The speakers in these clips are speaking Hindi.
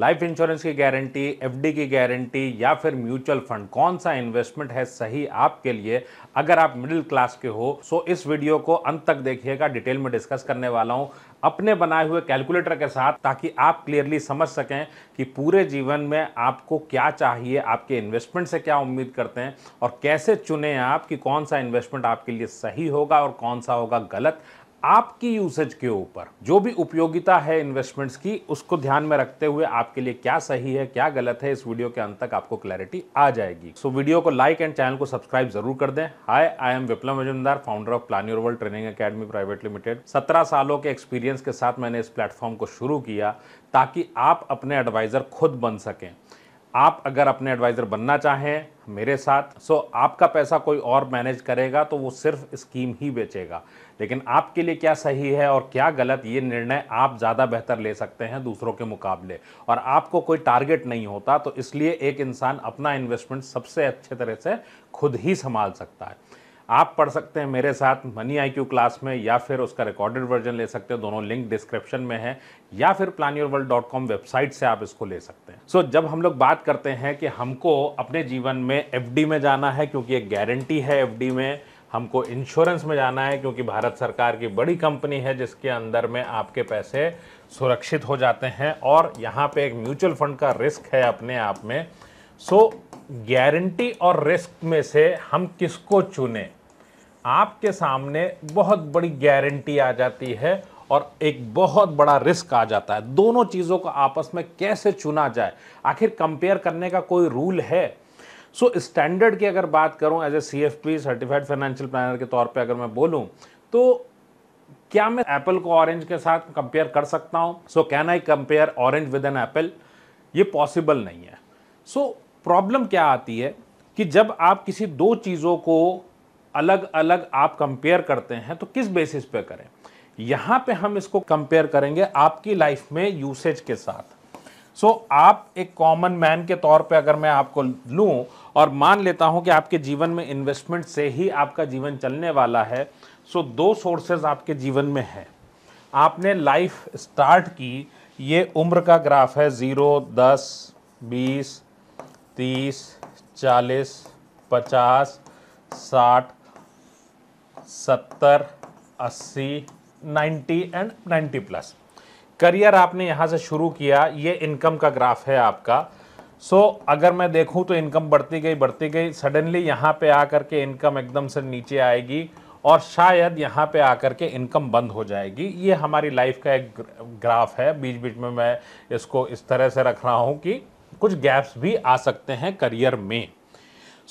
लाइफ इंश्योरेंस की गारंटी एफडी की गारंटी या फिर म्यूचुअल फंड कौन सा इन्वेस्टमेंट है सही आपके लिए अगर आप मिडिल क्लास के हो सो इस वीडियो को अंत तक देखिएगा डिटेल में डिस्कस करने वाला हूं अपने बनाए हुए कैलकुलेटर के साथ ताकि आप क्लियरली समझ सकें कि पूरे जीवन में आपको क्या चाहिए आपके इन्वेस्टमेंट से क्या उम्मीद करते हैं और कैसे चुने आप कि कौन सा इन्वेस्टमेंट आपके लिए सही होगा और कौन सा होगा गलत आपकी यूसेज के ऊपर जो भी उपयोगिता है इन्वेस्टमेंट्स की उसको ध्यान में रखते हुए आपके लिए क्या सही है क्या गलत है इस वीडियो के अंत तक आपको क्लैरिटी आ जाएगी सो so, वीडियो को लाइक एंड चैनल को सब्सक्राइब जरूर कर दें hi I am Viplav Majumdar founder of plan your world training academy private limited सत्रह सालों के एक्सपीरियंस के साथ मैंने इस प्लेटफॉर्म को शुरू किया ताकि आप अपने एडवाइजर खुद बन सकें आप अगर अपने एडवाइज़र बनना चाहें मेरे साथ सो आपका पैसा कोई और मैनेज करेगा तो वो सिर्फ स्कीम ही बेचेगा लेकिन आपके लिए क्या सही है और क्या गलत ये निर्णय आप ज़्यादा बेहतर ले सकते हैं दूसरों के मुकाबले और आपको कोई टारगेट नहीं होता तो इसलिए एक इंसान अपना इन्वेस्टमेंट सबसे अच्छे तरह से खुद ही संभाल सकता है आप पढ़ सकते हैं मेरे साथ मनी आई क्यू क्लास में या फिर उसका रिकॉर्डेड वर्जन ले सकते हैं दोनों लिंक डिस्क्रिप्शन में है या फिर plan your world dot com website से आप इसको ले सकते हैं सो so, जब हम लोग बात करते हैं कि हमको अपने जीवन में एफ में जाना है क्योंकि एक गारंटी है एफ में हमको इंश्योरेंस में जाना है क्योंकि भारत सरकार की बड़ी कंपनी है जिसके अंदर में आपके पैसे सुरक्षित हो जाते हैं और यहाँ पे एक म्यूचुअल फंड का रिस्क है अपने आप में सो so, गारंटी और रिस्क में से हम किसको चुने आपके सामने बहुत बड़ी गारंटी आ जाती है और एक बहुत बड़ा रिस्क आ जाता है दोनों चीज़ों को आपस में कैसे चुना जाए आखिर कंपेयर करने का कोई रूल है सो so, स्टैंडर्ड की अगर बात करूं as a C F P certified financial planner के तौर पे अगर मैं बोलूं तो क्या मैं एप्पल को ऑरेंज के साथ कंपेयर कर सकता हूं so can I compare orange with an apple ये पॉसिबल नहीं है सो so, प्रॉब्लम क्या आती है कि जब आप किसी दो चीज़ों को अलग अलग आप कंपेयर करते हैं तो किस बेसिस पे करें यहाँ पे हम इसको कंपेयर करेंगे आपकी लाइफ में यूसेज के साथ सो so, आप एक कॉमन मैन के तौर पे अगर मैं आपको लूँ और मान लेता हूँ कि आपके जीवन में इन्वेस्टमेंट से ही आपका जीवन चलने वाला है सो so, दो सोर्सेज आपके जीवन में है आपने लाइफ स्टार्ट की ये उम्र का ग्राफ है ज़ीरो दस बीस तीस चालीस पचास साठ सत्तर अस्सी ninety and ninety plus career आपने यहाँ से शुरू किया ये इनकम का ग्राफ है आपका सो so, अगर मैं देखूँ तो इनकम बढ़ती गई बढ़ती गई सडनली यहाँ पे आकर के इनकम एकदम से नीचे आएगी और शायद यहाँ पे आकर के इनकम बंद हो जाएगी ये हमारी लाइफ का एक ग्राफ है बीच बीच में मैं इसको इस तरह से रख रहा हूँ कि कुछ गैप्स भी आ सकते हैं करियर में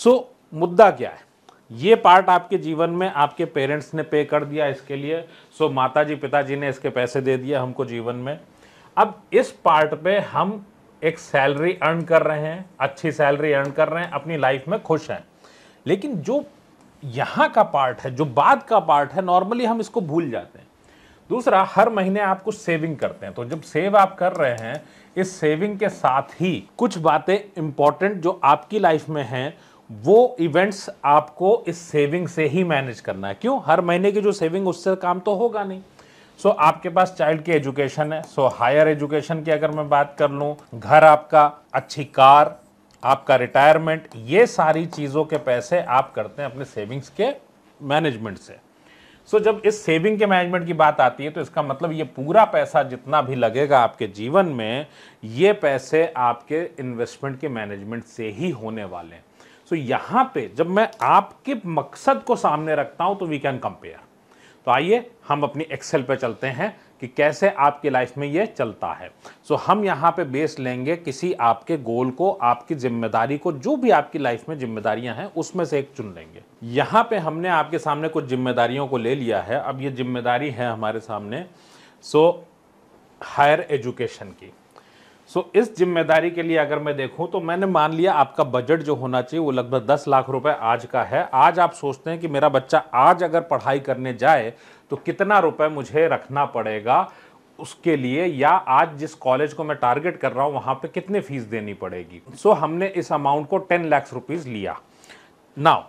सो so, मुद्दा क्या है ये पार्ट आपके जीवन में आपके पेरेंट्स ने पे कर दिया इसके लिए सो माता जी पिताजी ने इसके पैसे दे दिए हमको जीवन में अब इस पार्ट पे हम एक सैलरी अर्न कर रहे हैं अच्छी सैलरी अर्न कर रहे हैं अपनी लाइफ में खुश हैं लेकिन जो यहाँ का पार्ट है जो बाद का पार्ट है नॉर्मली हम इसको भूल जाते हैं दूसरा हर महीने आप कुछ सेविंग करते हैं तो जब सेव आप कर रहे हैं इस सेविंग के साथ ही कुछ बातें इंपॉर्टेंट जो आपकी लाइफ में हैं वो इवेंट्स आपको इस सेविंग से ही मैनेज करना है क्यों हर महीने की जो सेविंग उससे काम तो होगा नहीं सो so, आपके पास चाइल्ड की एजुकेशन है सो हायर एजुकेशन की अगर मैं बात कर लूँ घर आपका अच्छी कार आपका रिटायरमेंट ये सारी चीज़ों के पैसे आप करते हैं अपने सेविंग्स के मैनेजमेंट से सो so, जब इस सेविंग के मैनेजमेंट की बात आती है तो इसका मतलब ये पूरा पैसा जितना भी लगेगा आपके जीवन में ये पैसे आपके इन्वेस्टमेंट के मैनेजमेंट से ही होने वाले हैं सो so, यहाँ पे जब मैं आपके मकसद को सामने रखता हूं तो वी कैन कंपेयर तो आइए हम अपनी एक्सेल पे चलते हैं कि कैसे आपकी लाइफ में ये चलता है सो so, हम यहाँ पे बेस लेंगे किसी आपके गोल को आपकी जिम्मेदारी को जो भी आपकी लाइफ में जिम्मेदारियां हैं उसमें से एक चुन लेंगे यहाँ पे हमने आपके सामने कुछ जिम्मेदारियों को ले लिया है अब ये जिम्मेदारी है हमारे सामने सो हायर एजुकेशन की सो so, इस जिम्मेदारी के लिए अगर मैं देखूं तो मैंने मान लिया आपका बजट जो होना चाहिए वो लगभग दस लाख रुपए आज का है आज आप सोचते हैं कि मेरा बच्चा आज अगर पढ़ाई करने जाए तो कितना रुपए मुझे रखना पड़ेगा उसके लिए या आज जिस कॉलेज को मैं टारगेट कर रहा हूँ वहाँ पे कितनी फीस देनी पड़ेगी सो so, हमने इस अमाउंट को टेन लैक्स रुपीज़ लिया नाउ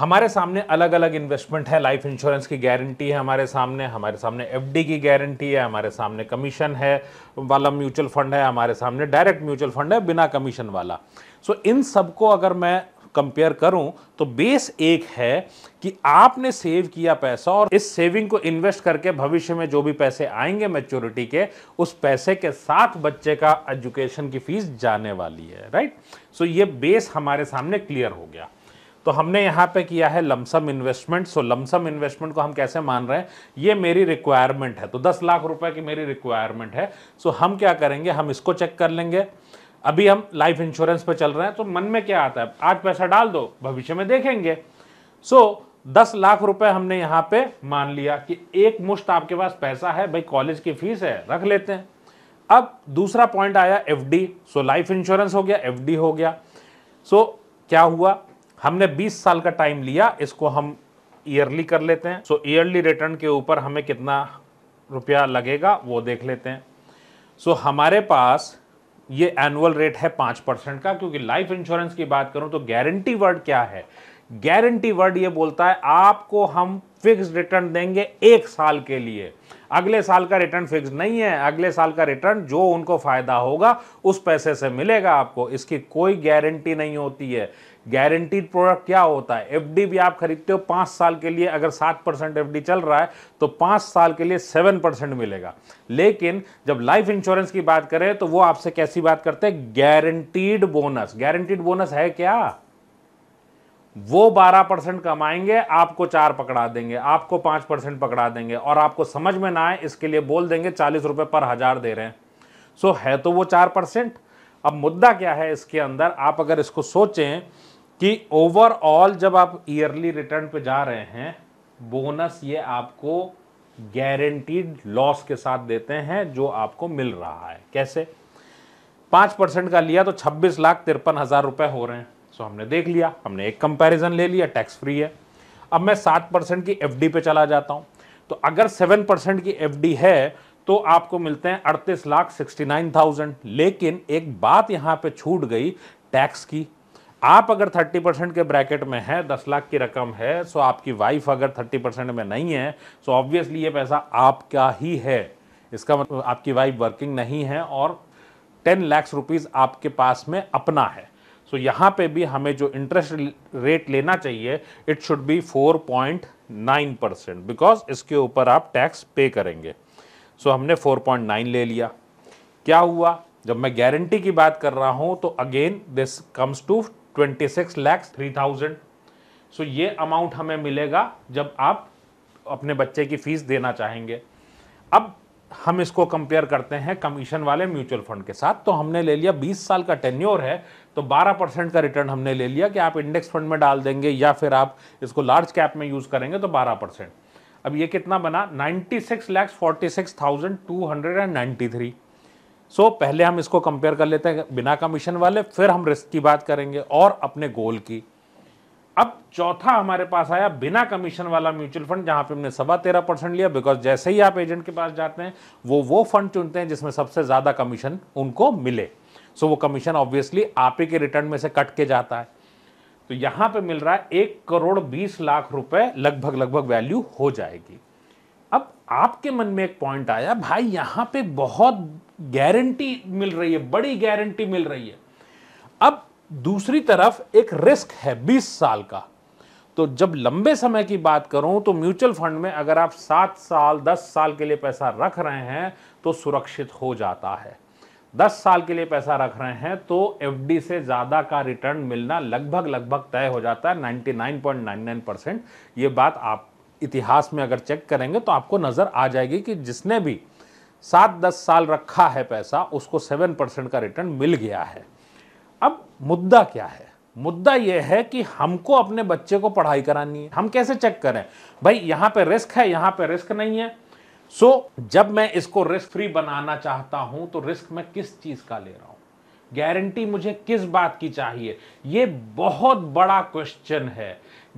हमारे सामने अलग अलग इन्वेस्टमेंट है लाइफ इंश्योरेंस की गारंटी है हमारे सामने हमारे सामने एफडी की गारंटी है हमारे सामने कमीशन है वाला म्यूचुअल फंड है हमारे सामने डायरेक्ट म्यूचुअल फंड है बिना कमीशन वाला सो इन सबको अगर मैं कंपेयर करूं तो बेस एक है कि आपने सेव किया पैसा और इस सेविंग को इन्वेस्ट करके भविष्य में जो भी पैसे आएंगे मेच्योरिटी के उस पैसे के साथ बच्चे का एजुकेशन की फीस जाने वाली है राइट सो ये बेस हमारे सामने क्लियर हो गया तो हमने यहाँ पे किया है lump sum investment so lump sum investment को हम कैसे मान रहे हैं ये मेरी रिक्वायरमेंट है तो दस लाख रुपए की मेरी रिक्वायरमेंट है सो हम क्या करेंगे हम इसको चेक कर लेंगे अभी हम लाइफ इंश्योरेंस पे चल रहे हैं तो मन में क्या आता है आज पैसा डाल दो भविष्य में देखेंगे सो so, दस लाख रुपए हमने यहाँ पे मान लिया कि एक मुश्त आपके पास पैसा है भाई कॉलेज की फीस है रख लेते हैं अब दूसरा पॉइंट आया एफ सो लाइफ इंश्योरेंस हो गया एफ हो गया सो so, क्या हुआ हमने 20 साल का टाइम लिया इसको हम ईयरली कर लेते हैं सो ईयरली रिटर्न के ऊपर हमें कितना रुपया लगेगा वो देख लेते हैं सो so, हमारे पास ये एनुअल रेट है पाँच परसेंट का क्योंकि लाइफ इंश्योरेंस की बात करूं तो गारंटी वर्ड क्या है गारंटी वर्ड ये बोलता है आपको हम फिक्स रिटर्न देंगे एक साल के लिए अगले साल का रिटर्न फिक्स नहीं है अगले साल का रिटर्न जो उनको फायदा होगा उस पैसे से मिलेगा आपको इसकी कोई गारंटी नहीं होती है गारंटीड प्रोडक्ट क्या होता है एफडी भी आप खरीदते हो पांच साल के लिए अगर सात परसेंट एफ चल रहा है तो पांच साल के लिए सेवन परसेंट मिलेगा लेकिन जब लाइफ इंश्योरेंस की बात करें तो वो आपसे कैसी बात करते हैं गारंटीड बोनस गारंटीड बोनस है क्या वो 12 परसेंट कमाएंगे आपको चार पकड़ा देंगे आपको पांच परसेंट पकड़ा देंगे और आपको समझ में ना आए इसके लिए बोल देंगे चालीस रुपए पर हज़ार दे रहे हैं सो है तो वो चार परसेंट अब मुद्दा क्या है इसके अंदर आप अगर इसको सोचें कि ओवरऑल जब आप ईयरली रिटर्न पे जा रहे हैं बोनस ये आपको गारंटीड लॉस के साथ देते हैं जो आपको मिल रहा है कैसे पांच परसेंट का लिया तो छब्बीस लाख तिरपन हज़ार रुपए हो रहे हैं सो हमने देख लिया हमने एक कंपैरिजन ले लिया टैक्स फ्री है अब मैं सात परसेंट की एफ पे चला जाता हूँ तो अगर सेवन परसेंट की एफ है तो आपको मिलते हैं अड़तीस लाख सिक्सटी नाइन थाउजेंड लेकिन एक बात यहाँ पे छूट गई टैक्स की आप अगर 30 परसेंट के ब्रैकेट में है 10 लाख की रकम है सो आपकी वाइफ अगर 30 परसेंट में नहीं है सो ऑब्वियसली ये पैसा आपका ही है इसका मतलब आपकी वाइफ वर्किंग नहीं है और 10 लाख रुपीज़ आपके पास में अपना है सो so, यहाँ पे भी हमें जो इंटरेस्ट रेट लेना चाहिए it should be 4.9 percent because इसके ऊपर आप टैक्स पे करेंगे सो so, हमने 4.9 ले लिया क्या हुआ जब मैं गारंटी की बात कर रहा हूँ तो again this comes to twenty six lakhs three thousand so ये अमाउंट हमें मिलेगा जब आप अपने बच्चे की फ़ीस देना चाहेंगे अब हम इसको कंपेयर करते हैं कमीशन वाले म्यूचुअल फंड के साथ तो हमने ले लिया 20 साल का टेन्योर है तो 12 परसेंट का रिटर्न हमने ले लिया कि आप इंडेक्स फंड में डाल देंगे या फिर आप इसको लार्ज कैप में यूज़ करेंगे तो 12 परसेंट अब ये कितना बना ninety six lakhs forty six thousand two hundred and ninety three so so, पहले हम इसको कंपेयर कर लेते हैं बिना कमीशन वाले फिर हम रिस्क की बात करेंगे और अपने गोल की अब चौथा हमारे पास आया बिना कमीशन वाला म्यूचुअल फंड जहां पे हमने सवा तेरह परसेंट लिया बिकॉज जैसे ही आप एजेंट के पास जाते हैं वो वो फंड चुनते हैं जिसमें सबसे ज़्यादा कमीशन उनको मिले सो so, वो कमीशन ऑब्वियसली आप ही के रिटर्न में से कट के जाता है तो यहां पे मिल रहा है एक करोड़ बीस लाख रुपए लगभग लगभग वैल्यू हो जाएगी अब आपके मन में एक पॉइंट आया भाई यहां पे बहुत गारंटी मिल रही है बड़ी गारंटी मिल रही है अब दूसरी तरफ एक रिस्क है 20 साल का तो जब लंबे समय की बात करूं तो म्यूचुअल फंड में अगर आप सात साल दस साल के लिए पैसा रख रहे हैं तो सुरक्षित हो जाता है दस साल के लिए पैसा रख रहे हैं तो एफ से ज़्यादा का रिटर्न मिलना लगभग लगभग तय हो जाता है 99.99 परसेंट ये बात आप इतिहास में अगर चेक करेंगे तो आपको नज़र आ जाएगी कि जिसने भी सात दस साल रखा है पैसा उसको सेवन परसेंट का रिटर्न मिल गया है अब मुद्दा क्या है मुद्दा यह है कि हमको अपने बच्चे को पढ़ाई करानी है हम कैसे चेक करें भाई यहाँ पे रिस्क है यहाँ पे रिस्क नहीं है सो so, जब मैं इसको रिस्क फ्री बनाना चाहता हूँ तो रिस्क मैं किस चीज़ का ले रहा हूँ गारंटी मुझे किस बात की चाहिए ये बहुत बड़ा क्वेश्चन है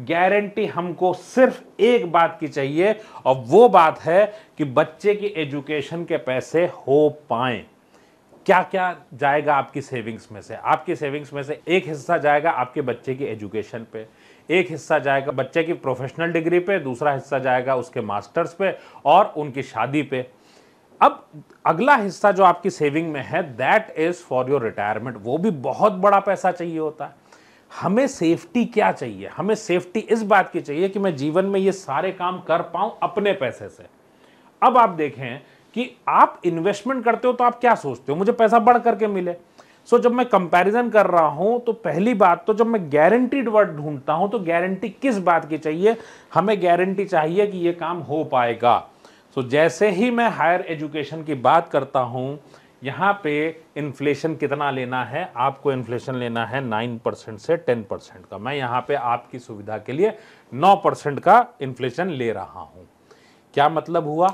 गारंटी हमको सिर्फ एक बात की चाहिए और वो बात है कि बच्चे की एजुकेशन के पैसे हो पाए क्या क्या जाएगा आपकी सेविंग्स में से आपकी सेविंग्स में से एक हिस्सा जाएगा आपके बच्चे की एजुकेशन पे एक हिस्सा जाएगा बच्चे की प्रोफेशनल डिग्री पे दूसरा हिस्सा जाएगा उसके मास्टर्स पे और उनकी शादी पे अब अगला हिस्सा जो आपकी सेविंग में है that is for your retirement वो भी बहुत बड़ा पैसा चाहिए होता है हमें सेफ्टी क्या चाहिए हमें सेफ्टी इस बात की चाहिए कि मैं जीवन में ये सारे काम कर पाऊं अपने पैसे से अब आप देखें कि आप इन्वेस्टमेंट करते हो तो आप क्या सोचते हो मुझे पैसा बढ़ करके मिले सो so, जब मैं कंपैरिजन कर रहा हूं तो पहली बात तो जब मैं गारंटीड वर्ड ढूंढता हूं तो गारंटी किस बात की चाहिए हमें गारंटी चाहिए कि यह काम हो पाएगा सो so, जैसे ही मैं हायर एजुकेशन की बात करता हूं यहाँ पे इन्फ्लेशन कितना लेना है आपको इन्फ्लेशन लेना है नाइन परसेंट से टेन परसेंट का मैं यहाँ पे आपकी सुविधा के लिए नौ परसेंट का इन्फ्लेशन ले रहा हूँ क्या मतलब हुआ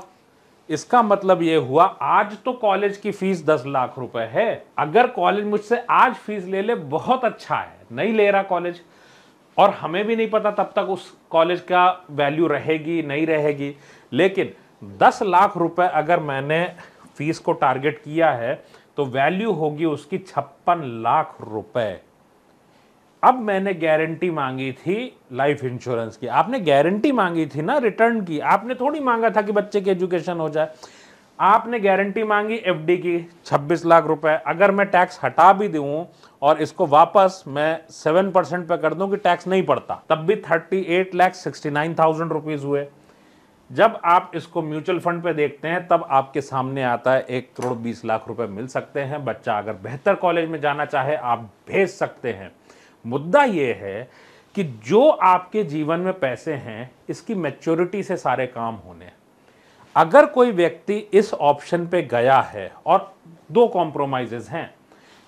इसका मतलब ये हुआ आज तो कॉलेज की फीस दस लाख रुपए है अगर कॉलेज मुझसे आज फीस ले ले बहुत अच्छा है नहीं ले रहा कॉलेज और हमें भी नहीं पता तब तक उस कॉलेज का वैल्यू रहेगी नहीं रहेगी लेकिन दस लाख रुपए अगर मैंने फीस को टारगेट किया है तो वैल्यू होगी उसकी छप्पन लाख रुपए अब मैंने गारंटी मांगी थी लाइफ इंश्योरेंस की आपने गारंटी मांगी थी ना रिटर्न की आपने थोड़ी मांगा था कि बच्चे की एजुकेशन हो जाए आपने गारंटी मांगी एफडी की 26 लाख रुपए अगर मैं टैक्स हटा भी दूं और इसको वापस मैं 7 परसेंट पे कर दूं कि टैक्स नहीं पड़ता तब भी 38 लाख नाइन थाउजेंड रुपीज़ हुए जब आप इसको म्यूचुअल फंड पे देखते हैं तब आपके सामने आता है एक करोड़ बीस लाख रुपए मिल सकते हैं बच्चा अगर बेहतर कॉलेज में जाना चाहे आप भेज सकते हैं मुद्दा ये है कि जो आपके जीवन में पैसे हैं इसकी मैच्योरिटी से सारे काम होने अगर कोई व्यक्ति इस ऑप्शन पे गया है और दो कॉम्प्रोमाइजेज हैं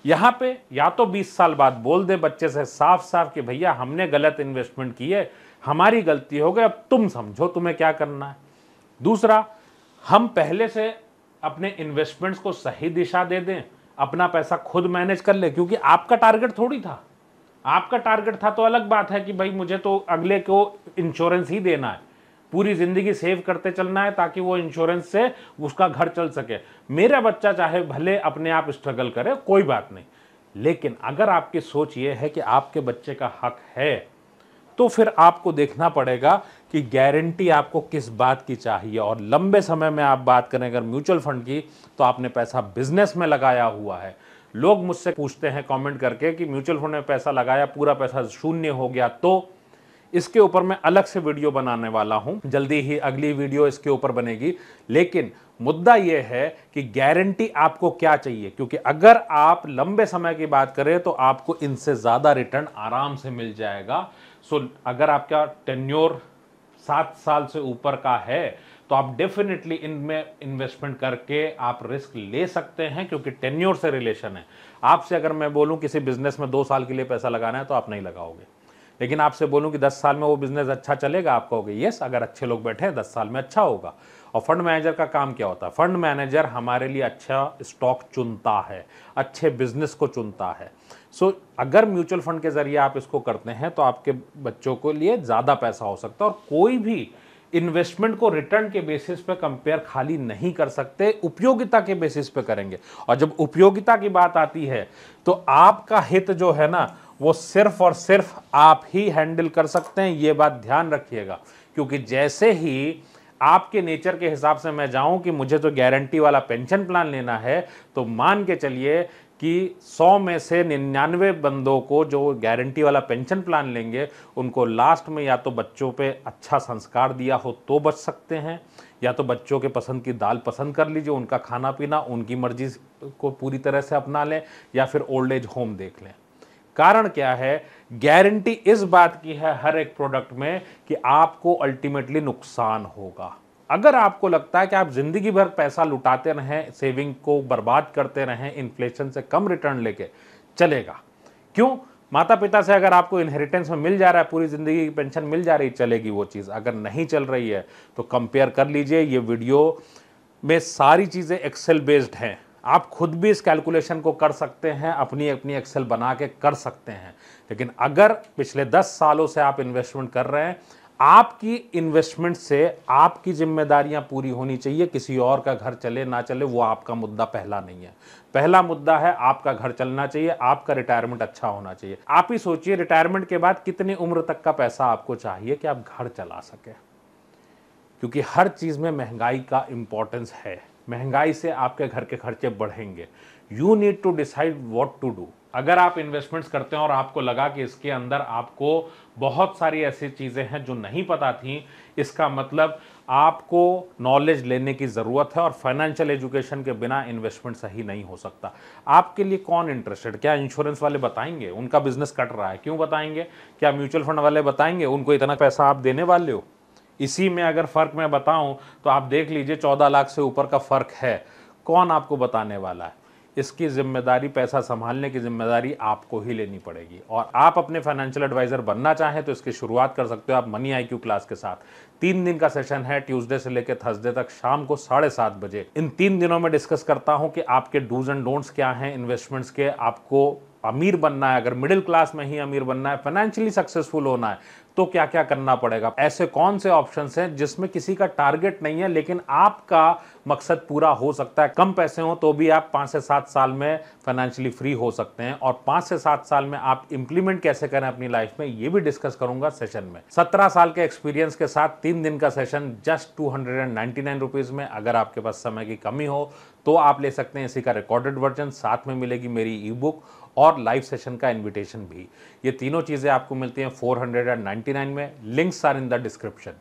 यहाँ पे या तो 20 साल बाद बोल दे बच्चे से साफ साफ कि भैया हमने गलत इन्वेस्टमेंट की है हमारी गलती हो गई अब तुम समझो तुम्हें क्या करना है दूसरा हम पहले से अपने इन्वेस्टमेंट्स को सही दिशा दे दें अपना पैसा खुद मैनेज कर ले क्योंकि आपका टारगेट थोड़ी था आपका टारगेट था तो अलग बात है कि भाई मुझे तो अगले को इंश्योरेंस ही देना है पूरी ज़िंदगी सेव करते चलना है ताकि वो इंश्योरेंस से उसका घर चल सके मेरा बच्चा चाहे भले अपने आप स्ट्रगल करे कोई बात नहीं लेकिन अगर आपकी सोच ये है कि आपके बच्चे का हक है तो फिर आपको देखना पड़ेगा कि गारंटी आपको किस बात की चाहिए और लंबे समय में आप बात करें अगर म्यूचुअल फंड की तो आपने पैसा बिजनेस में लगाया हुआ है लोग मुझसे पूछते हैं कमेंट करके कि म्यूचुअल फंड में पैसा लगाया पूरा पैसा शून्य हो गया तो इसके ऊपर मैं अलग से वीडियो बनाने वाला हूं जल्दी ही अगली वीडियो इसके ऊपर बनेगी लेकिन मुद्दा यह है कि गारंटी आपको क्या चाहिए क्योंकि अगर आप लंबे समय की बात करें तो आपको इनसे ज़्यादा रिटर्न आराम से मिल जाएगा सो अगर आपका टेन्योर सात साल से ऊपर का है तो आप डेफिनेटली इनमें इन्वेस्टमेंट करके आप रिस्क ले सकते हैं क्योंकि टेन्योर से रिलेशन है आपसे अगर मैं बोलूं किसी बिजनेस में दो साल के लिए पैसा लगाना है तो आप नहीं लगाओगे लेकिन आपसे बोलूँ कि दस साल में वो बिजनेस अच्छा चलेगा आप कहोगे यस अगर अच्छे लोग बैठे हैं दस साल में अच्छा होगा और फंड मैनेजर का काम क्या होता है फंड मैनेजर हमारे लिए अच्छा स्टॉक चुनता है अच्छे बिजनेस को चुनता है सो so, अगर म्यूचुअल फंड के जरिए आप इसको करते हैं तो आपके बच्चों के लिए ज़्यादा पैसा हो सकता है और कोई भी इन्वेस्टमेंट को रिटर्न के बेसिस पे कंपेयर खाली नहीं कर सकते उपयोगिता के बेसिस पे करेंगे और जब उपयोगिता की बात आती है तो आपका हित जो है ना वो सिर्फ और सिर्फ आप ही हैंडल कर सकते हैं ये बात ध्यान रखिएगा क्योंकि जैसे ही आपके नेचर के हिसाब से मैं जाऊं कि मुझे तो गारंटी वाला पेंशन प्लान लेना है तो मान के चलिए कि 100 में से निन्यानवे बंदों को जो गारंटी वाला पेंशन प्लान लेंगे उनको लास्ट में या तो बच्चों पे अच्छा संस्कार दिया हो तो बच सकते हैं या तो बच्चों के पसंद की दाल पसंद कर लीजिए उनका खाना पीना उनकी मर्जी को पूरी तरह से अपना लें या फिर ओल्ड एज होम देख लें कारण क्या है गारंटी इस बात की है हर एक प्रोडक्ट में कि आपको अल्टीमेटली नुकसान होगा अगर आपको लगता है कि आप ज़िंदगी भर पैसा लुटाते रहें सेविंग को बर्बाद करते रहें इन्फ्लेशन से कम रिटर्न लेके चलेगा क्यों माता पिता से अगर आपको इनहेरिटेंस में मिल जा रहा है पूरी ज़िंदगी की पेंशन मिल जा रही चलेगी वो चीज़ अगर नहीं चल रही है तो कंपेयर कर लीजिए ये वीडियो में सारी चीज़ें एक्सेल बेस्ड हैं आप खुद भी इस कैलकुलेशन को कर सकते हैं अपनी अपनी एक्सेल बना के कर सकते हैं लेकिन अगर पिछले दस सालों से आप इन्वेस्टमेंट कर रहे हैं आपकी इन्वेस्टमेंट से आपकी जिम्मेदारियां पूरी होनी चाहिए किसी और का घर चले ना चले वो आपका मुद्दा पहला नहीं है पहला मुद्दा है आपका घर चलना चाहिए आपका रिटायरमेंट अच्छा होना चाहिए आप ही सोचिए रिटायरमेंट के बाद कितनी उम्र तक का पैसा आपको चाहिए कि आप घर चला सकें क्योंकि हर चीज़ में महंगाई का इम्पोर्टेंस है महंगाई से आपके घर के खर्चे बढ़ेंगे you need to decide what to do अगर आप इन्वेस्टमेंट्स करते हैं और आपको लगा कि इसके अंदर आपको बहुत सारी ऐसी चीज़ें हैं जो नहीं पता थी इसका मतलब आपको नॉलेज लेने की ज़रूरत है और फाइनेंशियल एजुकेशन के बिना इन्वेस्टमेंट सही नहीं हो सकता आपके लिए कौन इंटरेस्टेड क्या इंश्योरेंस वाले बताएंगे उनका बिजनेस कट रहा है क्यों बताएंगे क्या म्यूचुअल फंड वाले बताएंगे उनको इतना पैसा आप देने वाले हो इसी में अगर फ़र्क मैं बताऊं तो आप देख लीजिए चौदह लाख से ऊपर का फ़र्क है कौन आपको बताने वाला है इसकी जिम्मेदारी पैसा संभालने की जिम्मेदारी आपको ही लेनी पड़ेगी और आप अपने फाइनेंशियल एडवाइज़र बनना चाहें तो इसकी शुरुआत कर सकते हो आप मनी आई क्लास के साथ तीन दिन का सेशन है ट्यूसडे से लेकर थर्सडे तक शाम को साढ़े सात बजे इन तीन दिनों में डिस्कस करता हूं कि आपके डूज एंड डोंट्स क्या हैं इन्वेस्टमेंट्स के आपको अमीर बनना है अगर मिडिल क्लास में ही अमीर बनना है फाइनेंशियली सक्सेसफुल होना है तो क्या क्या करना पड़ेगा ऐसे कौन से ऑप्शन हैं जिसमें किसी का टारगेट नहीं है लेकिन आपका मकसद पूरा हो सकता है कम पैसे हो तो भी आप पाँच से सात साल में फाइनेंशियली फ्री हो सकते हैं और पाँच से सात साल में आप इंप्लीमेंट कैसे करें अपनी लाइफ में ये भी डिस्कस करूंगा सेशन में सत्रह साल के एक्सपीरियंस के साथ तीन दिन का session just two hundred and ninety nine rupees में अगर आपके पास समय की कमी हो तो आप ले सकते हैं इसी का रिकॉर्डेड वर्जन साथ में मिलेगी मेरी ई बुक और लाइव सेशन का इनविटेशन भी ये तीनों चीज़ें आपको मिलती हैं 499 में links are in the description